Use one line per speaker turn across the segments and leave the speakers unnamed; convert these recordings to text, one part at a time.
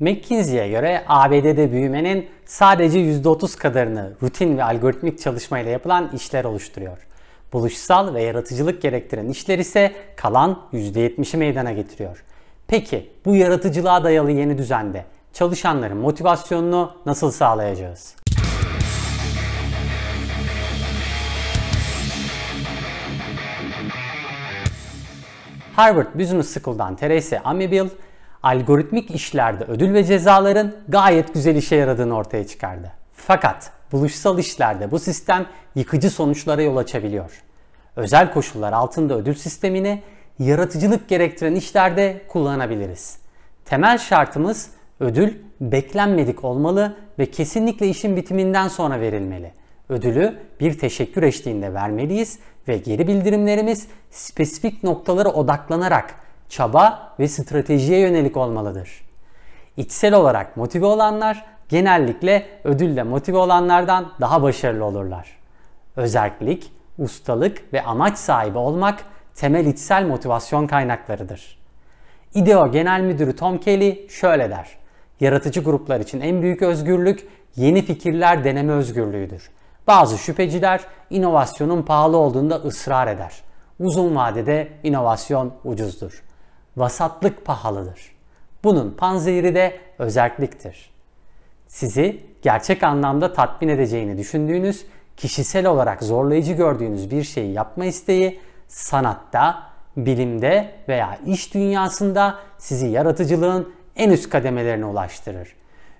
McKinsey'e göre ABD'de büyümenin sadece %30 kadarını rutin ve algoritmik çalışmayla yapılan işler oluşturuyor. Buluşsal ve yaratıcılık gerektiren işler ise kalan %70'i meydana getiriyor. Peki bu yaratıcılığa dayalı yeni düzende çalışanların motivasyonunu nasıl sağlayacağız? Harvard Business School'dan Teresa Amiable algoritmik işlerde ödül ve cezaların gayet güzel işe yaradığını ortaya çıkardı. Fakat buluşsal işlerde bu sistem yıkıcı sonuçlara yol açabiliyor. Özel koşullar altında ödül sistemini yaratıcılık gerektiren işlerde kullanabiliriz. Temel şartımız ödül beklenmedik olmalı ve kesinlikle işin bitiminden sonra verilmeli. Ödülü bir teşekkür eşliğinde vermeliyiz ve geri bildirimlerimiz spesifik noktalara odaklanarak çaba ve stratejiye yönelik olmalıdır. İçsel olarak motive olanlar genellikle ödülle motive olanlardan daha başarılı olurlar. Özellik, ustalık ve amaç sahibi olmak temel içsel motivasyon kaynaklarıdır. İdeo Genel Müdürü Tom Kelly şöyle der. Yaratıcı gruplar için en büyük özgürlük yeni fikirler deneme özgürlüğüdür. Bazı şüpheciler inovasyonun pahalı olduğunda ısrar eder. Uzun vadede inovasyon ucuzdur vasatlık pahalıdır. Bunun panzehiri de özerkliktir. Sizi gerçek anlamda tatmin edeceğini düşündüğünüz, kişisel olarak zorlayıcı gördüğünüz bir şeyi yapma isteği sanatta, bilimde veya iş dünyasında sizi yaratıcılığın en üst kademelerine ulaştırır.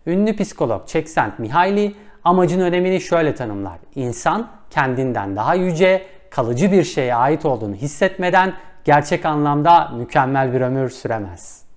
Ünlü psikolog Csikszent Mihaili amacın önemini şöyle tanımlar. İnsan kendinden daha yüce, kalıcı bir şeye ait olduğunu hissetmeden gerçek anlamda mükemmel bir ömür süremez.